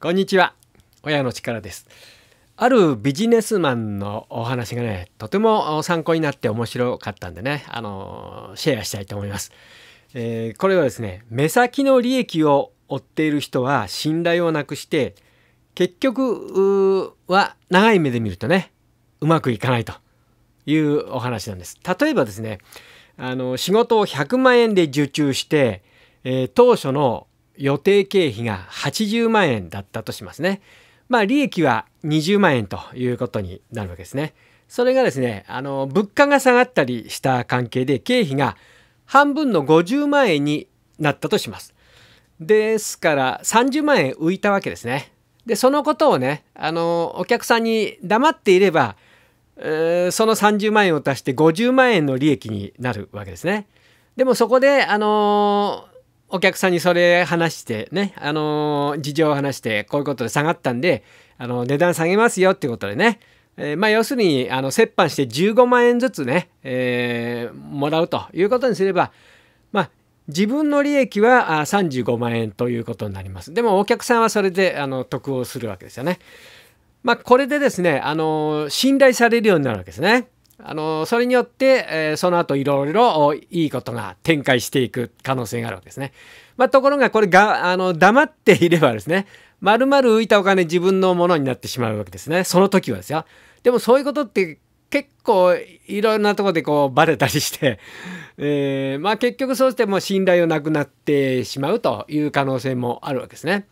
こんにちは親の力ですあるビジネスマンのお話がねとても参考になって面白かったんでねあのシェアしたいと思います、えー、これはですね目先の利益を追っている人は信頼をなくして結局は長い目で見るとねうまくいかないというお話なんです例えばですねあの仕事を100万円で受注して、えー、当初の予定経費が80万円だったとしますね。まあ利益は20万円ということになるわけですね。それがですね、あの、物価が下がったりした関係で経費が半分の50万円になったとします。ですから30万円浮いたわけですね。で、そのことをね、あの、お客さんに黙っていれば、えー、その30万円を足して50万円の利益になるわけですね。でもそこで、あのお客さんにそれ話してね、あのー、事情を話して、こういうことで下がったんで、あの、値段下げますよっていうことでね、えー、まあ、要するに、あの、折半して15万円ずつね、えー、もらうということにすれば、まあ、自分の利益は35万円ということになります。でもお客さんはそれであの得をするわけですよね。まあ、これでですね、あの、信頼されるようになるわけですね。あのそれによって、えー、その後いろいろいいことが展開していく可能性があるわけですね。まあ、ところがこれがあの黙っていればですね丸々浮いたお金自分のものになってしまうわけですねその時はですよ。でもそういうことって結構いろんなとこでこうバレたりして、えー、まあ結局そうしても信頼をなくなってしまうという可能性もあるわけですね。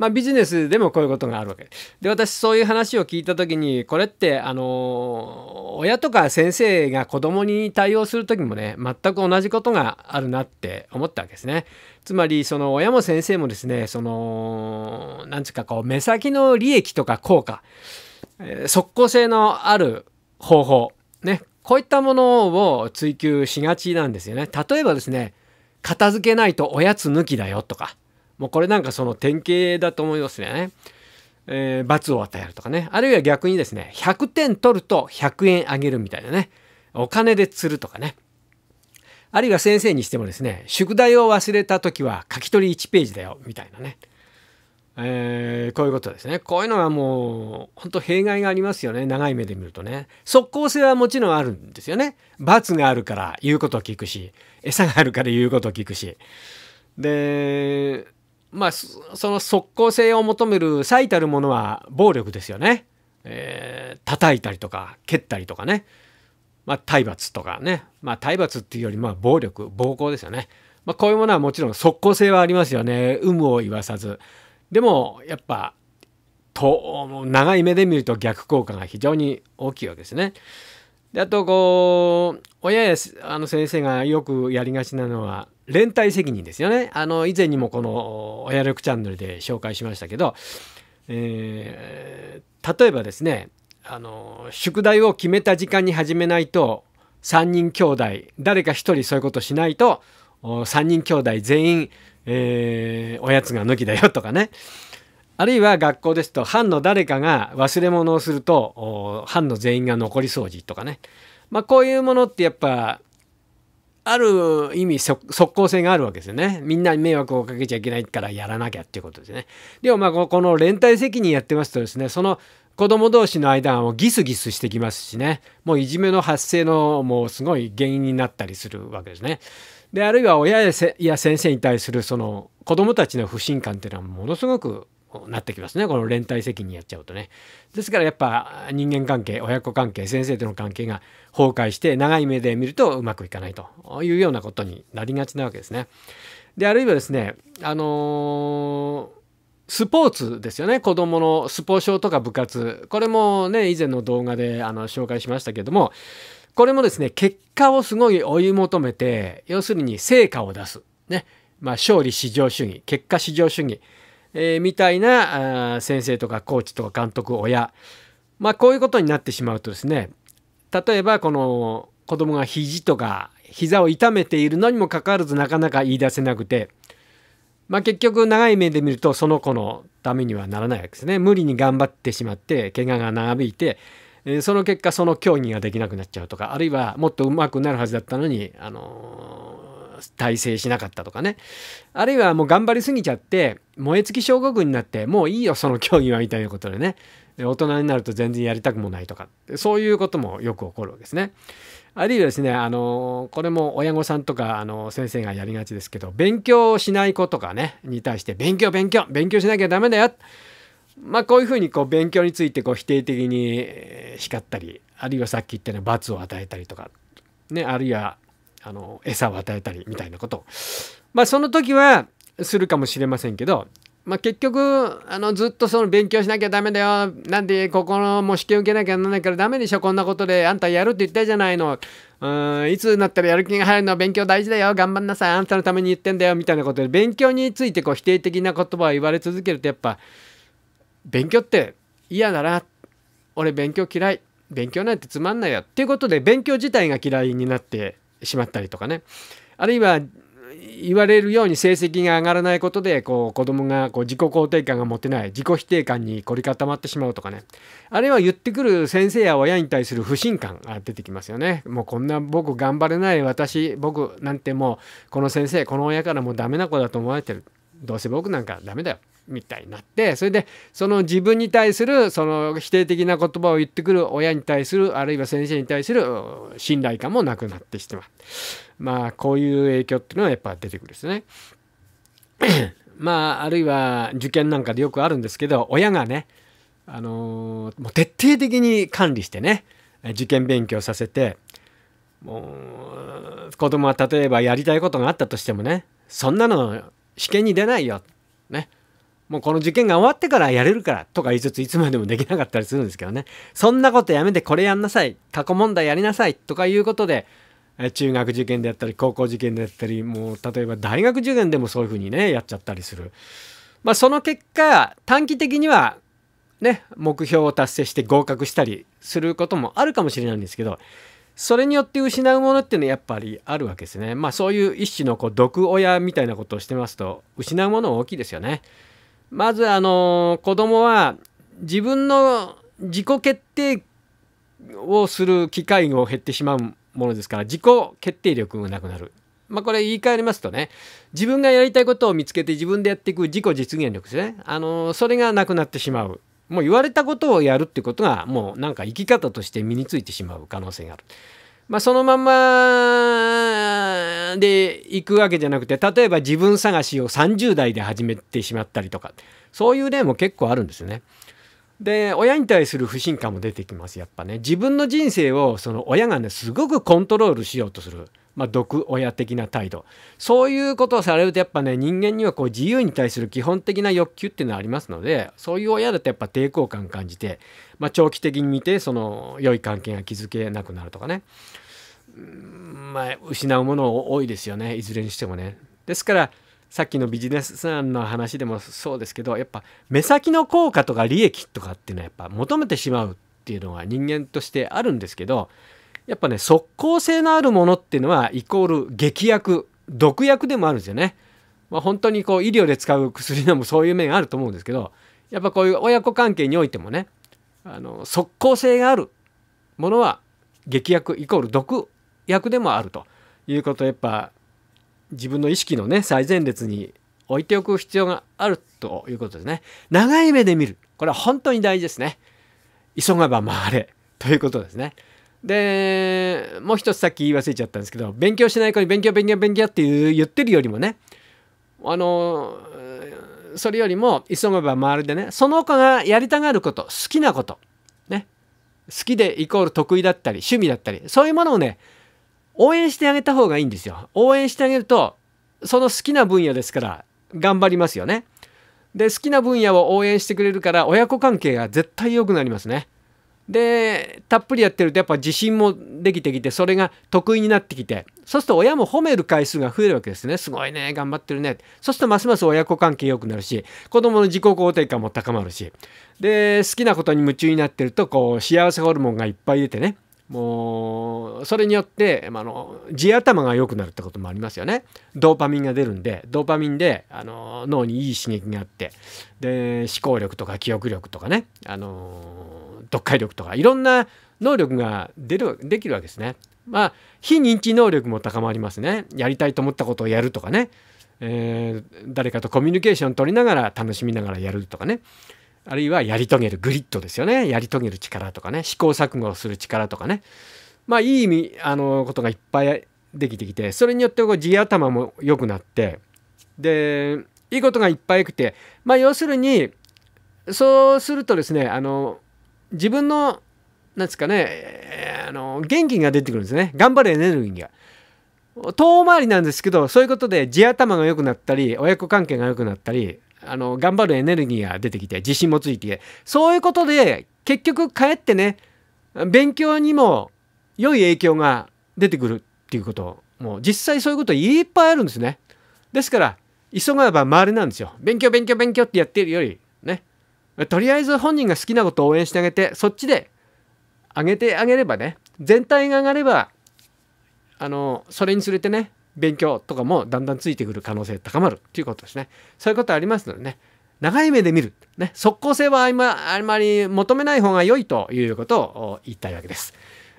まあ、ビジネスでもこういうことがあるわけで私そういう話を聞いた時にこれってあの親とか先生が子供に対応する時もね全く同じことがあるなって思ったわけですね。つまりその親も先生もですねその何ていうかこう目先の利益とか効果即効性のある方法ねこういったものを追求しがちなんですよね。例えばですね片付けないとおやつ抜きだよとかもうこれなんかその典型だと思いますね。えー、罰を与えるとかね。あるいは逆にですね、100点取ると100円あげるみたいなね。お金で釣るとかね。あるいは先生にしてもですね、宿題を忘れた時は書き取り1ページだよ、みたいなね。えー、こういうことですね。こういうのはもう、本当弊害がありますよね。長い目で見るとね。即効性はもちろんあるんですよね。罰があるから言うことを聞くし、餌があるから言うことを聞くし。で、まあ、その即効性を求める最たるものは暴力ですよね。えー、叩いたりとか蹴ったりとかね、まあ、体罰とかね、まあ、体罰っていうよりまあ暴力暴行ですよね、まあ、こういうものはもちろん即効性はありますよね有無を言わさずでもやっぱと長い目で見ると逆効果が非常に大きいわけですね。であとこう親やあの先生がよくやりがちなのは連帯責任ですよね。あの以前にもこの「親力チャンネル」で紹介しましたけど、えー、例えばですねあの宿題を決めた時間に始めないと3人兄弟誰か1人そういうことしないと3人兄弟全員、えー、おやつが抜きだよとかねあるいは学校ですと班の誰かが忘れ物をすると班の全員が残り掃除とかね、まあ、こういうものってやっぱある意味即効性があるわけですよね。みんなに迷惑をかけちゃいけないからやらなきゃっていうことですね。でもまあこの連帯責任やってますとですねその子供同士の間をギスギスしてきますしねもういじめの発生のもうすごい原因になったりするわけですね。であるいは親や先生に対するその子供たちの不信感っていうのはものすごくなってきますねこの連帯責任やっちゃうとね。ですからやっぱ人間関係親子関係先生との関係が崩壊して長い目で見るとうまくいかないというようなことになりがちなわけですね。であるいはですねあのースポーツですよね子どものスポ少とか部活これもね以前の動画であの紹介しましたけどもこれもですね結果をすごい追い求めて要するに成果を出す、ねまあ、勝利至上主義結果至上主義、えー、みたいなあ先生とかコーチとか監督親、まあ、こういうことになってしまうとですね例えばこの子供が肘とか膝を痛めているのにもかかわらずなかなか言い出せなくて、まあ、結局長い目で見るとその子のためにはならないわけですね無理に頑張ってしまって怪我が長引いてその結果その競技ができなくなっちゃうとかあるいはもっと上手くなるはずだったのにあのー耐性しなかったとかね。あるいはもう頑張りすぎちゃって、燃え尽き症候群になって、もういいよ、その競技は、みたいなことでね。大人になると全然やりたくもないとか、そういうこともよく起こるわけですね。あるいはですね、あの、これも親御さんとか、あの、先生がやりがちですけど、勉強しない子とかね、に対して、勉強、勉強、勉強しなきゃダメだよ。まあ、こういうふうにこう勉強についてこう否定的に叱ったりあるいはさっき言ったような罰を与えたりとか、ね、あるいはあの餌を与えたりみたいなこと。まあその時はするかもしれませんけど、まあ、結局あのずっとその勉強しなきゃダメだよなんでここのもう試験受けなきゃならないからダメでしょこんなことであんたやるって言ったじゃないのうんいつになったらやる気が入るのは勉強大事だよ頑張んなさいあんたのために言ってんだよみたいなことで勉強についてこう否定的な言葉を言われ続けるとやっぱ勉強って嫌だな俺勉強嫌い勉強なんてつまんないよっていうことで勉強自体が嫌いになってしまったりとかねあるいは言われるように成績が上がらないことでこう子供がこう自己肯定感が持てない自己否定感に凝り固まってしまうとかねあるいは言ってくる先生や親に対する不信感が出てきますよねもうこんな僕頑張れない私僕なんてもうこの先生この親からもうダメな子だと思われてるどうせ僕なんかダメだよみたいになってそれでその自分に対するその否定的な言葉を言ってくる親に対するあるいは先生に対する信頼感もなくなってしてます。まあこういう影響っていうのはやっぱ出てくるんですね。まああるいは受験なんかでよくあるんですけど親がねあのもう徹底的に管理してね受験勉強させてもう子供は例えばやりたいことがあったとしてもねそんなの試験に出ないよ、ね、もうこの受験が終わってからやれるからとか言いつついつまでもできなかったりするんですけどね。そんなことやめてこれやんなさい。過去問題やりなさいとかいうことで、中学受験であったり高校受験であったり、もう例えば大学受験でもそういうふうにね、やっちゃったりする。まあその結果、短期的にはね、目標を達成して合格したりすることもあるかもしれないんですけど、それによって失うものっていうのはやっぱりあるわけですね。まあそういう一種のこう毒親みたいなことをしてますと、失うもの大きいですよね。まずあの子供は自分の自己決定をする機会を減ってしまうものですから自己決定力がなくなる。まあ、これ言い換えますとね自分がやりたいことを見つけて自分でやっていく自己実現力ですね、あのそれがなくなってしまうもう言われたことをやるってことがもうなんか生き方として身についてしまう可能性がある。まあ、そのままで行くわけじゃなくて例えば自分探しを30代で始めてしまったりとかそういう例も結構あるんですよね。で親に対する不信感も出てきますやっぱね自分の人生をその親がねすごくコントロールしようとする、まあ、毒親的な態度そういうことをされるとやっぱね人間にはこう自由に対する基本的な欲求っていうのはありますのでそういう親だとやっぱ抵抗感感じて、まあ、長期的に見てその良い関係が築けなくなるとかねまあ、失うもの多いですよねいずれにしてもね。ですからさっきのビジネスさんの話でもそうですけどやっぱ目先の効果とか利益とかっていうのはやっぱ求めてしまうっていうのは人間としてあるんですけどやっぱね即効性のあるものっていうのはイコール劇薬毒薬でもあるんですよね。まあ、本当にこう医療で使う薬でもそういう面あると思うんですけどやっぱこういう親子関係においてもねあの即効性があるものは劇薬イコール毒役でもあるということをやっぱ自分の意識のね最前列に置いておく必要があるということですね。長い目で見る。これは本当に大事ですね。急がば回れということですね。で、もう一つさっき言い忘れちゃったんですけど、勉強しない子に勉強勉強勉強って言ってるよりもね、あの、それよりも急がば回るでね、その子がやりたがること、好きなこと、ね、好きでイコール得意だったり、趣味だったり、そういうものをね、応援してあげた方がいいんですよ。応援してあげると、その好きな分野ですから、頑張りますよね。で、好きな分野を応援してくれるから、親子関係が絶対良くなりますね。で、たっぷりやってると、やっぱ自信もできてきて、それが得意になってきて、そうすると親も褒める回数が増えるわけですね。すごいね、頑張ってるね。そうするとますます親子関係良くなるし、子供の自己肯定感も高まるし、で、好きなことに夢中になってると、こう、幸せホルモンがいっぱい出てね、もうそれによって、まあの、の地頭が良くなるってこともありますよねドーパミンが出るんでドーパミンであの脳にいい刺激があってで思考力とか記憶力とかねあの読解力とかいろんな能力が出るできるわけですね。まあ非認知能力も高まりますね。やりたいと思ったことをやるとかね、えー、誰かとコミュニケーション取りながら楽しみながらやるとかね。あるいはやり遂げるグリッドですよねやり遂げる力とかね試行錯誤する力とかねまあいい意味あのことがいっぱいできてきてそれによってこう地頭も良くなってでいいことがいっぱいくてまあ要するにそうするとですねあの自分のなんですかね、あの元気が出てくるんですね頑張るエネルギーが。遠回りなんですけどそういうことで地頭が良くなったり親子関係が良くなったりあの頑張るエネルギーが出てきて自信もついてそういうことで結局かえってね勉強にも良い影響が出てくるっていうこともう実際そういうこといっぱいあるんですね。ですから急がば回りなんですよ。勉強勉強勉強ってやってるよりねとりあえず本人が好きなことを応援してあげてそっちで上げてあげればね全体が上がればあのそれにつれてね勉強とかもだんだんついてくる可能性高まるっていうことですね。そういうことありますのでね。長い目で見る。ね。即効性はあんまり求めない方が良いということを言いたいわけです。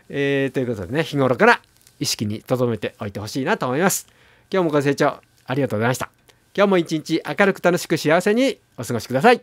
えー、ということでね、日頃から意識に留めておいてほしいなと思います。今日もご清聴ありがとうございました。今日も一日明るく楽しく幸せにお過ごしください。